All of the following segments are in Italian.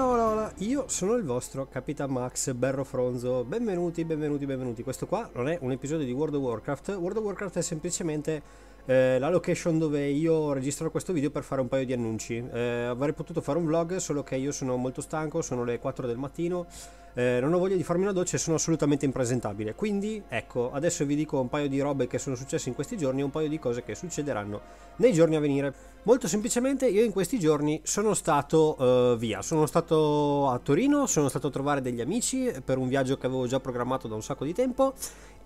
Hola, hola, hola, io sono il vostro Capitan Max Berro Fronzo. Benvenuti, benvenuti, benvenuti. Questo qua non è un episodio di World of Warcraft. World of Warcraft è semplicemente eh, la location dove io registro questo video per fare un paio di annunci. Eh, avrei potuto fare un vlog, solo che io sono molto stanco, sono le 4 del mattino, eh, non ho voglia di farmi una doccia e sono assolutamente impresentabile. Quindi, ecco, adesso vi dico un paio di robe che sono successe in questi giorni e un paio di cose che succederanno nei giorni a venire. Molto semplicemente io in questi giorni sono stato eh, via, sono stato a Torino, sono stato a trovare degli amici per un viaggio che avevo già programmato da un sacco di tempo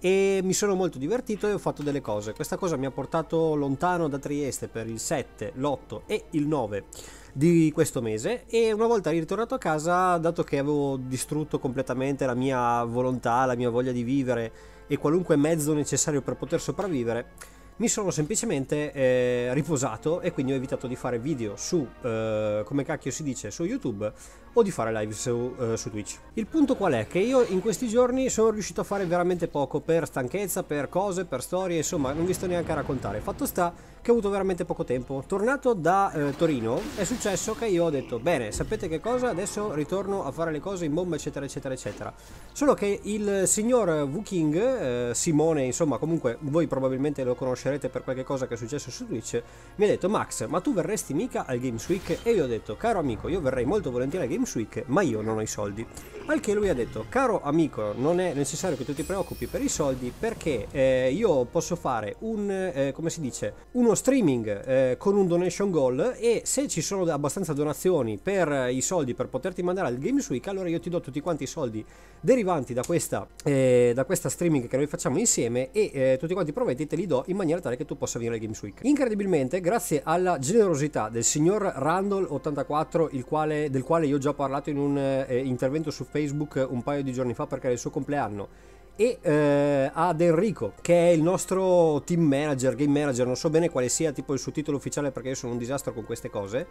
e mi sono molto divertito e ho fatto delle cose. Questa cosa mi ha portato lontano da Trieste per il 7, l'8 e il 9 di questo mese e una volta ritornato a casa, dato che avevo distrutto completamente la mia volontà, la mia voglia di vivere e qualunque mezzo necessario per poter sopravvivere, mi sono semplicemente eh, riposato e quindi ho evitato di fare video su, eh, come cacchio si dice, su YouTube o di fare live su, eh, su, Twitch. Il punto qual è? Che io in questi giorni sono riuscito a fare veramente poco per stanchezza, per cose, per storie, insomma non vi sto neanche a raccontare. Fatto sta che ho avuto veramente poco tempo. Tornato da eh, Torino è successo che io ho detto, bene, sapete che cosa? Adesso ritorno a fare le cose in bomba eccetera eccetera eccetera. Solo che il signor Wu King, eh, Simone, insomma comunque voi probabilmente lo conoscete, conoscerete per qualche cosa che è successo su Twitch, mi ha detto Max, ma tu verresti mica al Games Week? E io ho detto, caro amico, io verrei molto volentieri al Games Week, ma io non ho i soldi. Al che lui ha detto, caro amico, non è necessario che tu ti preoccupi per i soldi perché eh, io posso fare un, eh, come si dice, uno streaming eh, con un donation goal e se ci sono abbastanza donazioni per i soldi per poterti mandare al Games Week, allora io ti do tutti quanti i soldi derivanti da questa, eh, da questa streaming che noi facciamo insieme e eh, tutti quanti i provetti te li do in maniera maniera tale che tu possa venire alle Games Week. Incredibilmente, grazie alla generosità del signor Randall84, quale, del quale io ho già parlato in un eh, intervento su Facebook un paio di giorni fa perché era il suo compleanno e eh, ad Enrico che è il nostro team manager, game manager, non so bene quale sia tipo il suo titolo ufficiale perché io sono un disastro con queste cose.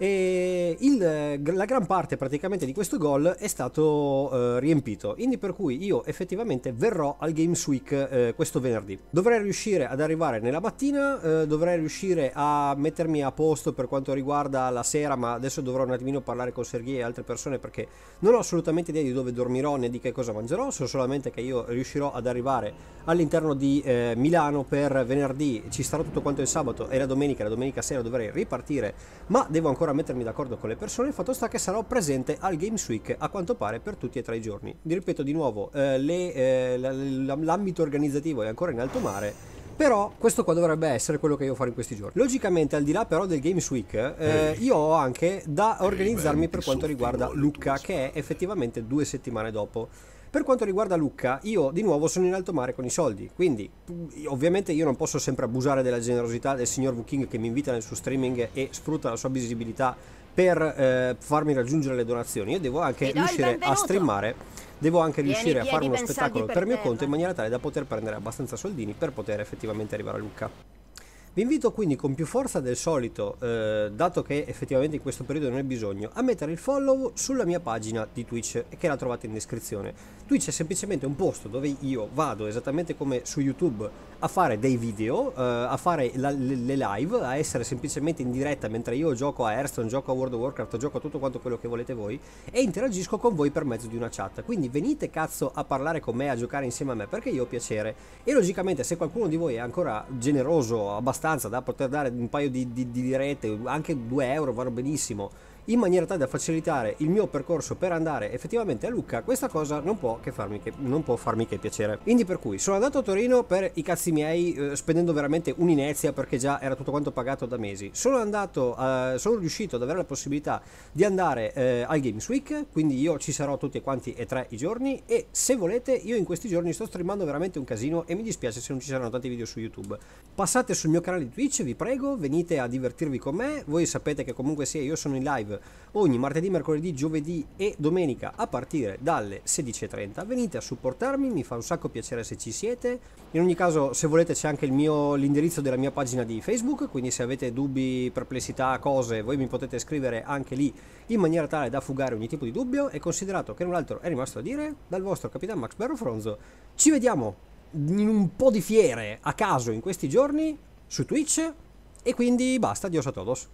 E il, eh, la gran parte praticamente di questo gol è stato eh, riempito, quindi per cui io effettivamente verrò al Games Week eh, questo venerdì. Dovrei riuscire ad arrivare nella mattina, eh, dovrei riuscire a mettermi a posto per quanto riguarda la sera, ma adesso dovrò un attimino parlare con Sergei e altre persone perché non ho assolutamente idea di dove dormirò né di che cosa mangerò, so solamente che io riuscirò ad arrivare all'interno di eh, Milano per venerdì, ci starò tutto quanto il sabato e la domenica, la domenica sera dovrei ripartire, ma devo ancora mettermi d'accordo con le persone, il fatto sta che sarò presente al Games Week a quanto pare per tutti e tre i giorni. Vi ripeto di nuovo, eh, le, eh, l'ambito organizzativo è ancora in alto mare, però questo qua dovrebbe essere quello che io farò in questi giorni. Logicamente, al di là però del Games Week, eh, io ho anche da organizzarmi per quanto riguarda Lucca, che è effettivamente due settimane dopo. Per quanto riguarda Lucca, io di nuovo sono in alto mare con i soldi, quindi ovviamente io non posso sempre abusare della generosità del signor Booking che mi invita nel suo streaming e sfrutta la sua visibilità per eh, farmi raggiungere le donazioni. Io devo anche riuscire a streamare devo anche riuscire vieni, a fare uno spettacolo per, per mio conto in maniera tale da poter prendere abbastanza soldini per poter effettivamente arrivare a Lucca. Vi invito quindi con più forza del solito, eh, dato che effettivamente in questo periodo non è bisogno, a mettere il follow sulla mia pagina di Twitch eh, che la trovate in descrizione. Twitch è semplicemente un posto dove io vado esattamente come su YouTube a fare dei video, eh, a fare la, le, le, live, a essere semplicemente in diretta mentre io gioco a Hearthstone, gioco a World of Warcraft, gioco a tutto quanto quello che volete voi e interagisco con voi per mezzo di una chat. Quindi venite cazzo a parlare con me, a giocare insieme a me perché io ho piacere e logicamente se qualcuno di voi è ancora generoso abbastanza abbastanza da poter dare un paio di, di, di dirette, anche 2 euro vanno benissimo in maniera tale da facilitare il mio percorso per andare effettivamente a Lucca, questa cosa non può, che farmi, che, non può farmi che piacere. Quindi per cui sono andato a Torino per i cazzi miei, eh, spendendo veramente un'inezia perché già era tutto quanto pagato da mesi. Sono andato, a, eh, sono riuscito ad avere la possibilità di andare eh, al Games Week, quindi io ci sarò tutti quanti e tre i giorni e se volete io in questi giorni sto streamando veramente un casino e mi dispiace se non ci saranno tanti video su YouTube. Passate sul mio canale di Twitch, vi prego, venite a divertirvi con me, voi sapete che comunque sia io sono in live ogni martedì, mercoledì, giovedì e domenica a partire dalle 16.30. Venite a supportarmi, mi fa un sacco piacere se ci siete. In ogni caso, se volete, c'è anche mio, l'indirizzo della mia pagina di Facebook, quindi se avete dubbi, perplessità, cose, voi mi potete scrivere anche lì in maniera tale da fugare ogni tipo di dubbio. E considerato che null'altro è rimasto a dire, dal vostro Capitan Max Berro Fronzo, ci vediamo in un po' di fiere a caso in questi giorni su Twitch e quindi basta, adios a todos.